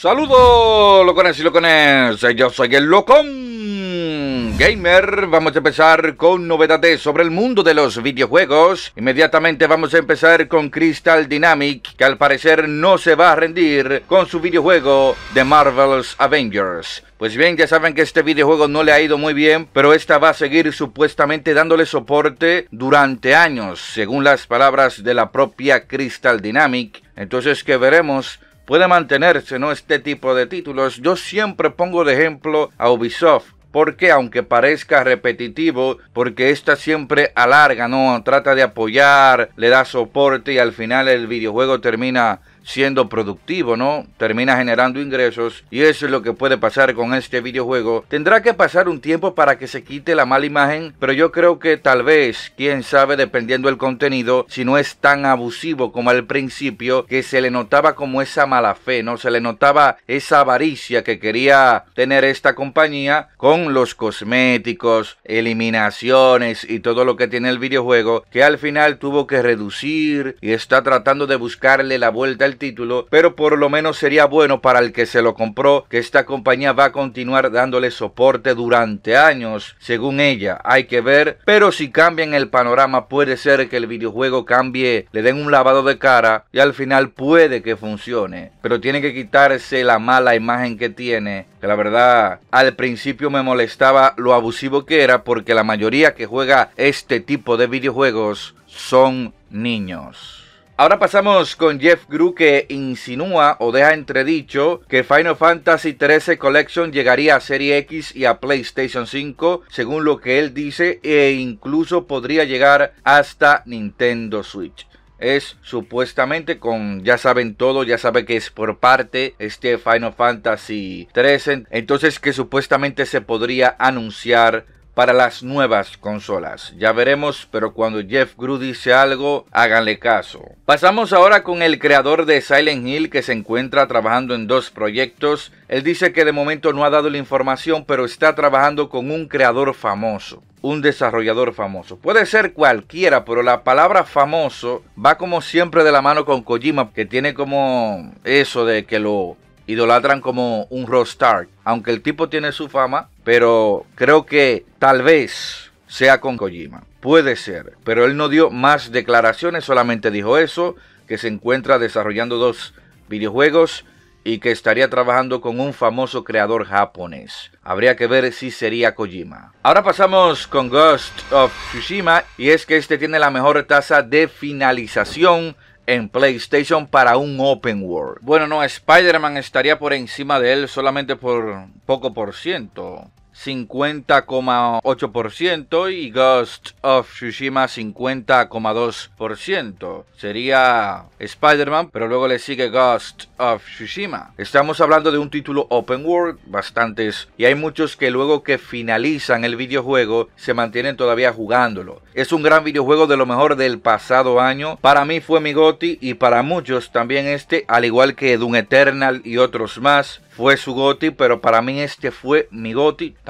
Saludos, locones y locones. Yo soy el Locón Gamer. Vamos a empezar con novedades sobre el mundo de los videojuegos. Inmediatamente vamos a empezar con Crystal Dynamic, que al parecer no se va a rendir con su videojuego de Marvel's Avengers. Pues bien, ya saben que este videojuego no le ha ido muy bien, pero esta va a seguir supuestamente dándole soporte durante años, según las palabras de la propia Crystal Dynamic. Entonces, que veremos puede mantenerse ¿no? este tipo de títulos. Yo siempre pongo de ejemplo a Ubisoft, porque aunque parezca repetitivo, porque esta siempre alarga, ¿no? Trata de apoyar, le da soporte y al final el videojuego termina siendo productivo, ¿no? Termina generando ingresos y eso es lo que puede pasar con este videojuego. Tendrá que pasar un tiempo para que se quite la mala imagen, pero yo creo que tal vez, quién sabe, dependiendo del contenido, si no es tan abusivo como al principio, que se le notaba como esa mala fe, ¿no? Se le notaba esa avaricia que quería tener esta compañía con los cosméticos, eliminaciones y todo lo que tiene el videojuego, que al final tuvo que reducir y está tratando de buscarle la vuelta al título, pero por lo menos sería bueno para el que se lo compró que esta compañía va a continuar dándole soporte durante años, según ella. Hay que ver, pero si cambian el panorama puede ser que el videojuego cambie, le den un lavado de cara y al final puede que funcione, pero tiene que quitarse la mala imagen que tiene, que la verdad al principio me molestaba lo abusivo que era porque la mayoría que juega este tipo de videojuegos son niños. Ahora pasamos con Jeff Gru que insinúa o deja entredicho que Final Fantasy XIII Collection llegaría a Serie X y a PlayStation 5, según lo que él dice, e incluso podría llegar hasta Nintendo Switch es supuestamente con ya saben todo, ya saben que es por parte este Final Fantasy XIII entonces que supuestamente se podría anunciar para las nuevas consolas. Ya veremos, pero cuando Jeff Gru dice algo, háganle caso. Pasamos ahora con el creador de Silent Hill que se encuentra trabajando en dos proyectos. Él dice que de momento no ha dado la información, pero está trabajando con un creador famoso un desarrollador famoso. Puede ser cualquiera, pero la palabra famoso va como siempre de la mano con Kojima, que tiene como eso de que lo idolatran como un rockstar. Aunque el tipo tiene su fama, pero creo que tal vez sea con Kojima. Puede ser, pero él no dio más declaraciones, solamente dijo eso, que se encuentra desarrollando dos videojuegos y que estaría trabajando con un famoso creador japonés. Habría que ver si sería Kojima. Ahora pasamos con Ghost of Tsushima y es que este tiene la mejor tasa de finalización en PlayStation para un open world. Bueno, no, Spider-Man estaría por encima de él solamente por poco por ciento. 50,8% y Ghost of Tsushima 50,2%. Sería Spider-Man, pero luego le sigue Ghost of Tsushima. Estamos hablando de un título open world, bastantes, y hay muchos que luego que finalizan el videojuego se mantienen todavía jugándolo. Es un gran videojuego de lo mejor del pasado año. Para mí fue mi y para muchos también este, al igual que Doom Eternal y otros más, fue su goti, pero para mí este fue mi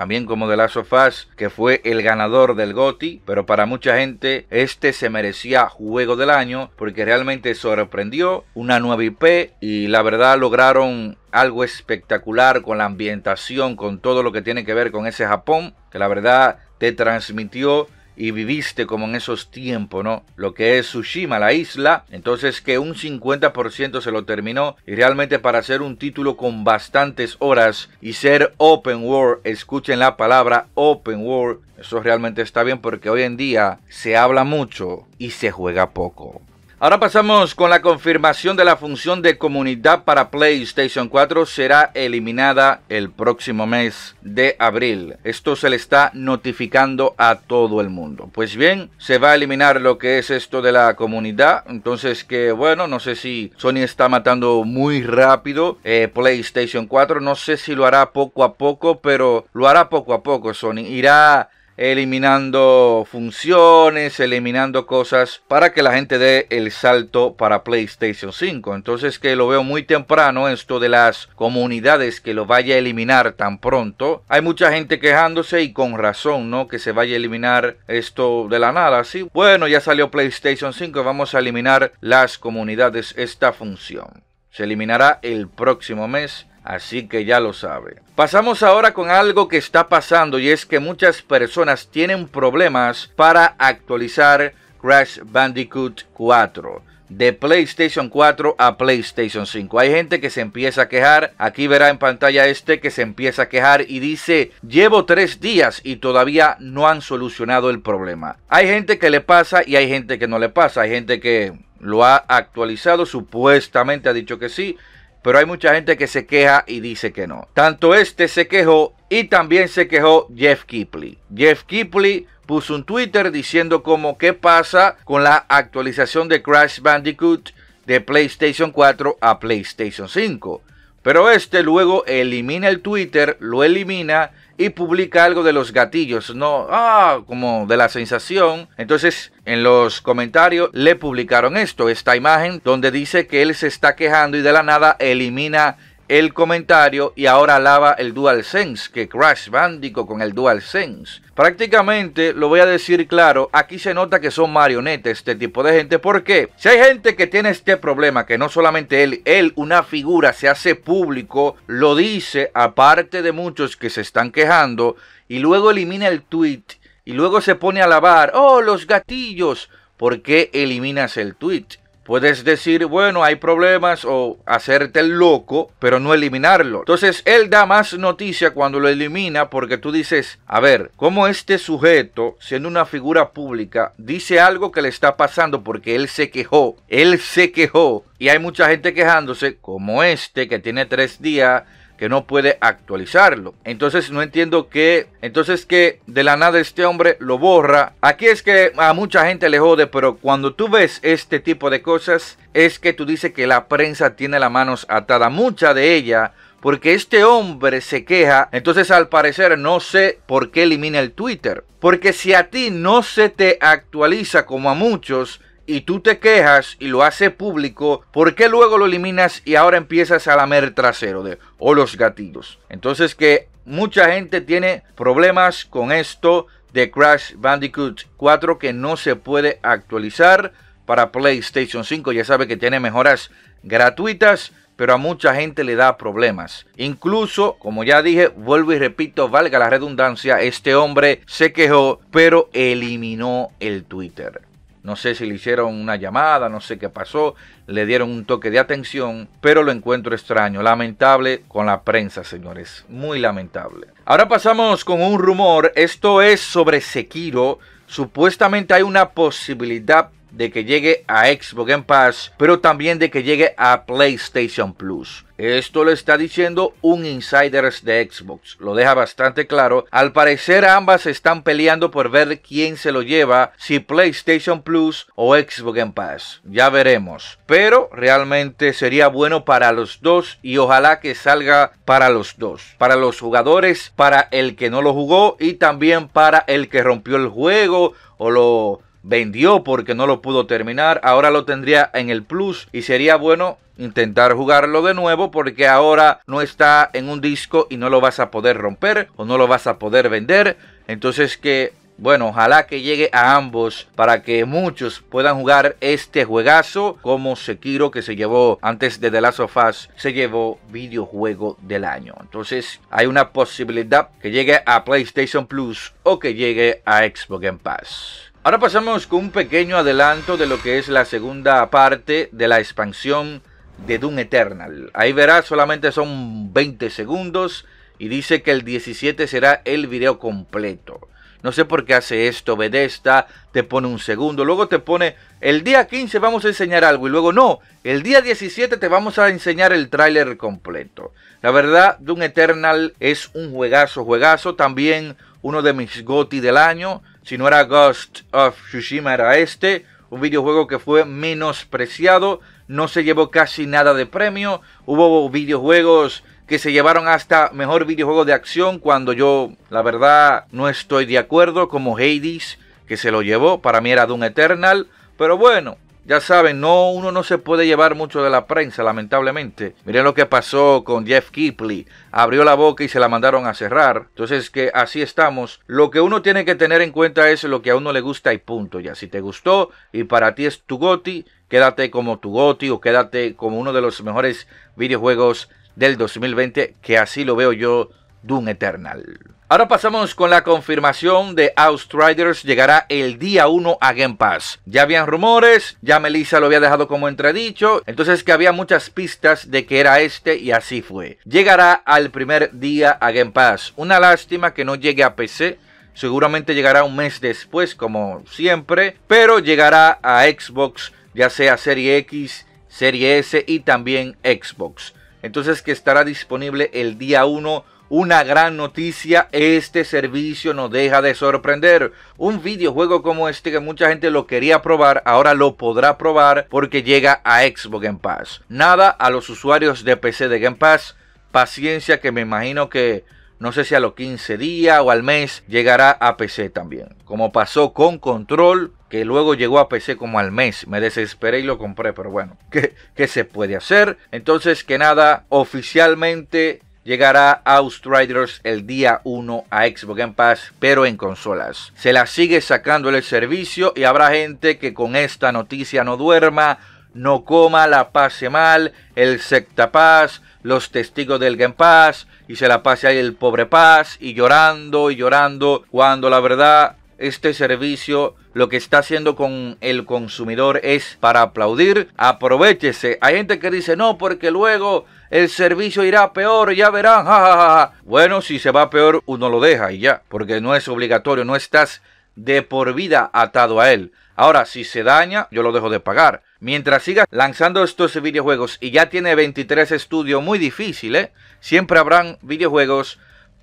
también como de Last of que fue el ganador del GOTI, pero para mucha gente este se merecía juego del año porque realmente sorprendió una nueva IP y la verdad lograron algo espectacular con la ambientación, con todo lo que tiene que ver con ese Japón, que la verdad te transmitió y viviste como en esos tiempos, ¿no? Lo que es Tsushima, la isla, entonces que un 50% se lo terminó y realmente para hacer un título con bastantes horas y ser open world, escuchen la palabra open world, eso realmente está bien porque hoy en día se habla mucho y se juega poco. Ahora pasamos con la confirmación de la función de comunidad para PlayStation 4 será eliminada el próximo mes de abril. Esto se le está notificando a todo el mundo. Pues bien, se va a eliminar lo que es esto de la comunidad. Entonces que bueno, no sé si Sony está matando muy rápido eh, PlayStation 4. No sé si lo hará poco a poco, pero lo hará poco a poco Sony. Irá eliminando funciones, eliminando cosas para que la gente dé el salto para PlayStation 5. Entonces que lo veo muy temprano esto de las comunidades que lo vaya a eliminar tan pronto. Hay mucha gente quejándose y con razón, ¿no? Que se vaya a eliminar esto de la nada. Sí. bueno, ya salió PlayStation 5, vamos a eliminar las comunidades esta función. Se eliminará el próximo mes Así que ya lo sabe. Pasamos ahora con algo que está pasando y es que muchas personas tienen problemas para actualizar Crash Bandicoot 4 de PlayStation 4 a PlayStation 5. Hay gente que se empieza a quejar. Aquí verá en pantalla este que se empieza a quejar y dice, llevo tres días y todavía no han solucionado el problema. Hay gente que le pasa y hay gente que no le pasa. Hay gente que lo ha actualizado, supuestamente ha dicho que sí pero hay mucha gente que se queja y dice que no. Tanto este se quejó y también se quejó Jeff Kipley. Jeff Kipley puso un Twitter diciendo como qué pasa con la actualización de Crash Bandicoot de PlayStation 4 a PlayStation 5. Pero este luego elimina el Twitter, lo elimina y publica algo de los gatillos, no, ah, como de la sensación. Entonces, en los comentarios le publicaron esto, esta imagen donde dice que él se está quejando y de la nada elimina el comentario y ahora lava el dual sense que Crash Bandico con el dual sense. Prácticamente, lo voy a decir claro, aquí se nota que son marionetas este tipo de gente. ¿Por qué? Si hay gente que tiene este problema, que no solamente él, él, una figura, se hace público, lo dice, aparte de muchos que se están quejando, y luego elimina el tweet, y luego se pone a lavar oh, los gatillos, ¿por qué eliminas el tweet? Puedes decir, bueno, hay problemas o hacerte el loco, pero no eliminarlo. Entonces, él da más noticia cuando lo elimina porque tú dices, a ver, ¿cómo este sujeto, siendo una figura pública, dice algo que le está pasando porque él se quejó? Él se quejó. Y hay mucha gente quejándose, como este, que tiene tres días que no puede actualizarlo. Entonces no entiendo que, entonces que de la nada este hombre lo borra. Aquí es que a mucha gente le jode, pero cuando tú ves este tipo de cosas, es que tú dices que la prensa tiene las manos atadas, mucha de ella porque este hombre se queja, entonces al parecer no sé por qué elimina el Twitter. Porque si a ti no se te actualiza como a muchos, y tú te quejas y lo haces público, ¿por qué luego lo eliminas y ahora empiezas a lamer trasero de, o los gatillos? Entonces que mucha gente tiene problemas con esto de Crash Bandicoot 4 que no se puede actualizar para PlayStation 5. Ya sabe que tiene mejoras gratuitas, pero a mucha gente le da problemas. Incluso, como ya dije, vuelvo y repito, valga la redundancia, este hombre se quejó, pero eliminó el Twitter. No sé si le hicieron una llamada, no sé qué pasó, le dieron un toque de atención, pero lo encuentro extraño, lamentable con la prensa, señores, muy lamentable. Ahora pasamos con un rumor, esto es sobre Sekiro, supuestamente hay una posibilidad de que llegue a Xbox Game Pass, pero también de que llegue a PlayStation Plus. Esto lo está diciendo un insider de Xbox, lo deja bastante claro. Al parecer ambas están peleando por ver quién se lo lleva, si PlayStation Plus o Xbox Game Pass. Ya veremos. Pero realmente sería bueno para los dos y ojalá que salga para los dos. Para los jugadores, para el que no lo jugó y también para el que rompió el juego o lo vendió porque no lo pudo terminar, ahora lo tendría en el plus y sería bueno intentar jugarlo de nuevo porque ahora no está en un disco y no lo vas a poder romper o no lo vas a poder vender, entonces que bueno, ojalá que llegue a ambos para que muchos puedan jugar este juegazo como Sekiro que se llevó antes de The Last of Us, se llevó videojuego del año. Entonces hay una posibilidad que llegue a PlayStation Plus o que llegue a Xbox Game Pass. Ahora pasamos con un pequeño adelanto de lo que es la segunda parte de la expansión de Doom Eternal. Ahí verás, solamente son 20 segundos y dice que el 17 será el video completo. No sé por qué hace esto, Bethesda, te pone un segundo, luego te pone el día 15 vamos a enseñar algo y luego no, el día 17 te vamos a enseñar el tráiler completo. La verdad, Doom Eternal es un juegazo, juegazo, también uno de mis GOTI del año. Si no era Ghost of Tsushima, era este. Un videojuego que fue menospreciado, no se llevó casi nada de premio. Hubo videojuegos que se llevaron hasta mejor videojuego de acción cuando yo, la verdad, no estoy de acuerdo, como Hades, que se lo llevó. Para mí era Doom Eternal. Pero bueno, ya saben, no, uno no se puede llevar mucho de la prensa, lamentablemente. Miren lo que pasó con Jeff Kipley. Abrió la boca y se la mandaron a cerrar. Entonces, que así estamos. Lo que uno tiene que tener en cuenta es lo que a uno le gusta y punto. Ya, si te gustó y para ti es tu goti, quédate como tu goti o quédate como uno de los mejores videojuegos del 2020, que así lo veo yo Doom Eternal. Ahora pasamos con la confirmación de Outriders llegará el día 1 a Game Pass. Ya habían rumores, ya Melissa lo había dejado como entredicho, entonces que había muchas pistas de que era este y así fue. Llegará al primer día a Game Pass. Una lástima que no llegue a PC, seguramente llegará un mes después como siempre, pero llegará a Xbox, ya sea Serie X, Serie S y también Xbox. Entonces que estará disponible el día 1 una gran noticia, este servicio no deja de sorprender. Un videojuego como este que mucha gente lo quería probar, ahora lo podrá probar porque llega a Xbox Game Pass. Nada a los usuarios de PC de Game Pass, paciencia que me imagino que no sé si a los 15 días o al mes llegará a PC también. Como pasó con Control, que luego llegó a PC como al mes. Me desesperé y lo compré, pero bueno, ¿qué, qué se puede hacer? Entonces que nada, oficialmente Llegará Outriders el día 1 a Xbox Game Pass, pero en consolas. Se la sigue sacando el servicio y habrá gente que con esta noticia no duerma, no coma, la pase mal, el secta paz, los testigos del Game Pass y se la pase ahí el pobre paz y llorando y llorando cuando la verdad este servicio lo que está haciendo con el consumidor es para aplaudir. Aprovechese. Hay gente que dice, no, porque luego el servicio irá peor, ya verán. Bueno, si se va peor, uno lo deja y ya, porque no es obligatorio, no estás de por vida atado a él. Ahora, si se daña, yo lo dejo de pagar. Mientras siga lanzando estos videojuegos y ya tiene 23 estudios, muy difícil ¿eh? siempre habrán videojuegos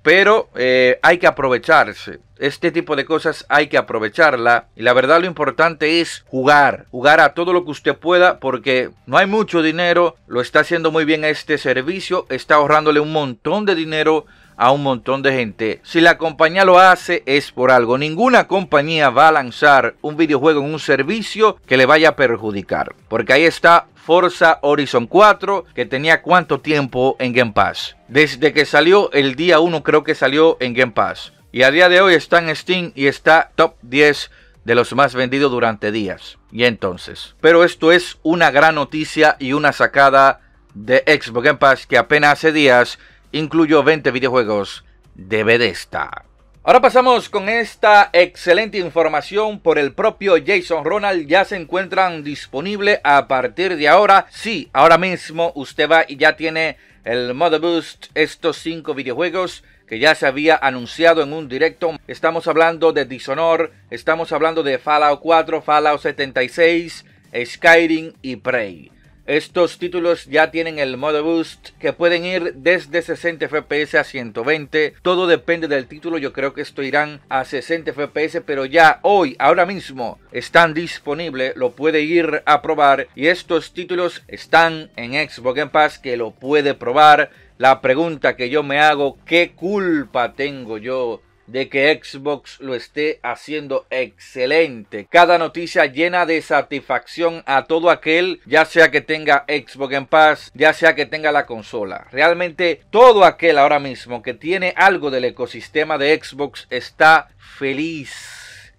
pero eh, hay que aprovecharse. Este tipo de cosas hay que aprovecharla. Y la verdad lo importante es jugar. Jugar a todo lo que usted pueda porque no hay mucho dinero. Lo está haciendo muy bien este servicio. Está ahorrándole un montón de dinero a un montón de gente. Si la compañía lo hace es por algo. Ninguna compañía va a lanzar un videojuego en un servicio que le vaya a perjudicar. Porque ahí está Forza Horizon 4 que tenía cuánto tiempo en Game Pass. Desde que salió el día 1 creo que salió en Game Pass. Y a día de hoy está en Steam y está top 10 de los más vendidos durante días. Y entonces. Pero esto es una gran noticia y una sacada de Xbox Game Pass que apenas hace días Incluyó 20 videojuegos de Bethesda. Ahora pasamos con esta excelente información por el propio Jason Ronald. Ya se encuentran disponibles a partir de ahora. Sí, ahora mismo usted va y ya tiene el Mother Boost, estos 5 videojuegos que ya se había anunciado en un directo. Estamos hablando de Dishonor, estamos hablando de Fallout 4, Fallout 76, Skyrim y Prey. Estos títulos ya tienen el modo boost que pueden ir desde 60 FPS a 120. Todo depende del título. Yo creo que esto irán a 60 FPS, pero ya hoy, ahora mismo, están disponibles. Lo puede ir a probar. Y estos títulos están en Xbox Game Pass que lo puede probar. La pregunta que yo me hago, ¿qué culpa tengo yo de que Xbox lo esté haciendo excelente. Cada noticia llena de satisfacción a todo aquel, ya sea que tenga Xbox en paz, ya sea que tenga la consola. Realmente todo aquel ahora mismo que tiene algo del ecosistema de Xbox está feliz.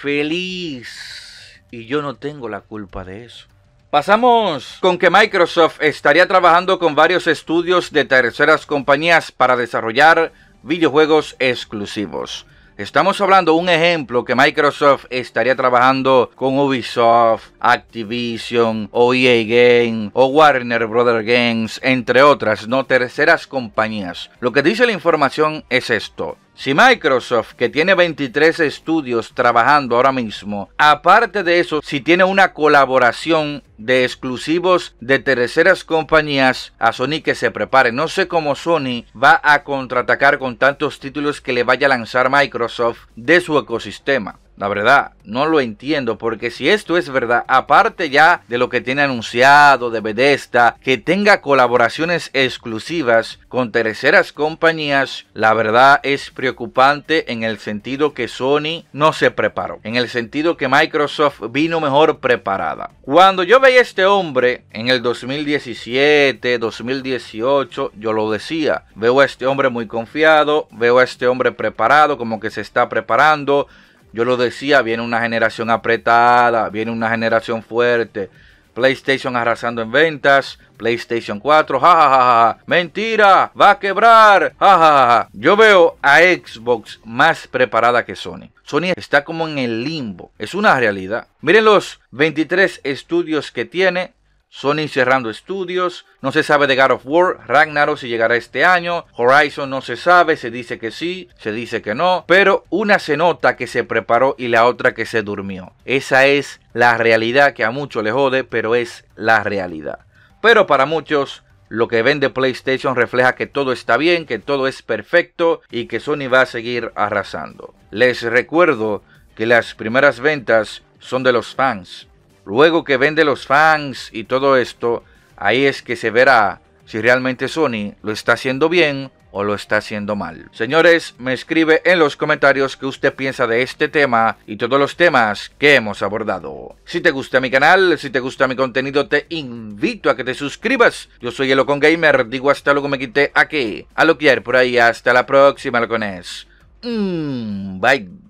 Feliz. Y yo no tengo la culpa de eso. Pasamos con que Microsoft estaría trabajando con varios estudios de terceras compañías para desarrollar videojuegos exclusivos. Estamos hablando un ejemplo que Microsoft estaría trabajando con Ubisoft, Activision, o EA Game, o Warner Brother Games, entre otras, no terceras compañías. Lo que dice la información es esto. Si Microsoft, que tiene 23 estudios trabajando ahora mismo, aparte de eso, si tiene una colaboración de exclusivos de terceras compañías, a Sony que se prepare. No sé cómo Sony va a contraatacar con tantos títulos que le vaya a lanzar Microsoft de su ecosistema. La verdad, no lo entiendo, porque si esto es verdad, aparte ya de lo que tiene anunciado de Bethesda, que tenga colaboraciones exclusivas con terceras compañías, la verdad es preocupante en el sentido que Sony no se preparó, en el sentido que Microsoft vino mejor preparada. Cuando yo veía a este hombre en el 2017, 2018, yo lo decía, veo a este hombre muy confiado, veo a este hombre preparado, como que se está preparando, yo lo decía, viene una generación apretada, viene una generación fuerte. PlayStation arrasando en ventas, PlayStation 4, jajaja, mentira, va a quebrar, jajaja. Yo veo a Xbox más preparada que Sony. Sony está como en el limbo, es una realidad. Miren los 23 estudios que tiene, Sony cerrando estudios, no se sabe de God of War, Ragnarok si llegará este año, Horizon no se sabe, se dice que sí, se dice que no, pero una se nota que se preparó y la otra que se durmió. Esa es la realidad que a muchos les jode, pero es la realidad. Pero para muchos, lo que vende PlayStation refleja que todo está bien, que todo es perfecto y que Sony va a seguir arrasando. Les recuerdo que las primeras ventas son de los fans Luego que vende los fans y todo esto, ahí es que se verá si realmente Sony lo está haciendo bien o lo está haciendo mal. Señores, me escribe en los comentarios qué usted piensa de este tema y todos los temas que hemos abordado. Si te gusta mi canal, si te gusta mi contenido, te invito a que te suscribas. Yo soy el con Gamer, digo hasta luego me quité aquí. A lo que por ahí, hasta la próxima, Locones. Mmm, bye.